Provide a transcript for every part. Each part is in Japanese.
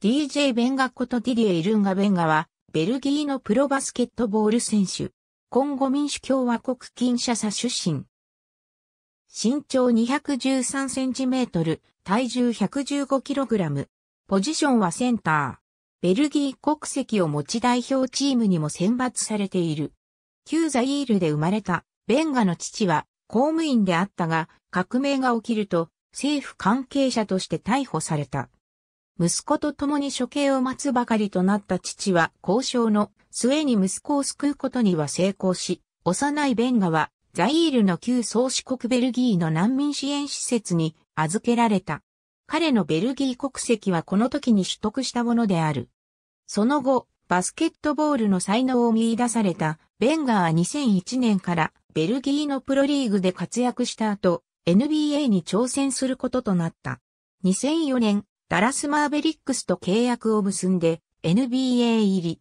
DJ ベンガことディディエ・ルンガ・ベンガは、ベルギーのプロバスケットボール選手。コンゴ民主共和国キ社者出身。身長213センチメートル、体重115キログラム。ポジションはセンター。ベルギー国籍を持ち代表チームにも選抜されている。旧ザイールで生まれた、ベンガの父は公務員であったが、革命が起きると、政府関係者として逮捕された。息子と共に処刑を待つばかりとなった父は交渉の末に息子を救うことには成功し、幼いベンガはザイールの旧宗主国ベルギーの難民支援施設に預けられた。彼のベルギー国籍はこの時に取得したものである。その後、バスケットボールの才能を見出されたベンガは2001年からベルギーのプロリーグで活躍した後、NBA に挑戦することとなった。2004年、ダラスマーベリックスと契約を結んで NBA 入り。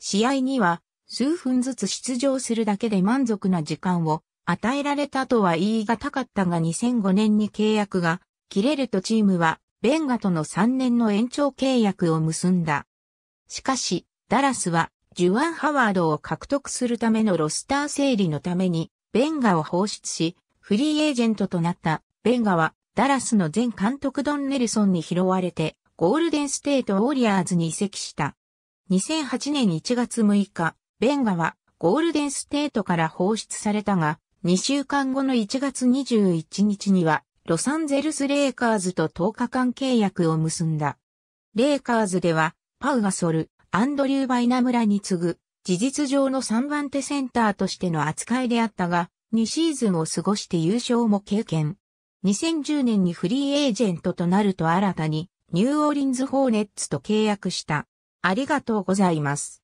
試合には数分ずつ出場するだけで満足な時間を与えられたとは言い難かったが2005年に契約が切れるとチームはベンガとの3年の延長契約を結んだ。しかし、ダラスはジュワン・ハワードを獲得するためのロスター整理のためにベンガを放出し、フリーエージェントとなったベンガはダラスの前監督ドン・ネルソンに拾われて、ゴールデンステート・ウォリアーズに移籍した。2008年1月6日、ベンガはゴールデンステートから放出されたが、2週間後の1月21日には、ロサンゼルス・レイカーズと10日間契約を結んだ。レイカーズでは、パウガソル、アンドリュー・バイナムラに次ぐ、事実上の3番手センターとしての扱いであったが、2シーズンを過ごして優勝も経験。2010年にフリーエージェントとなると新たにニューオーリンズホーネッツと契約した。ありがとうございます。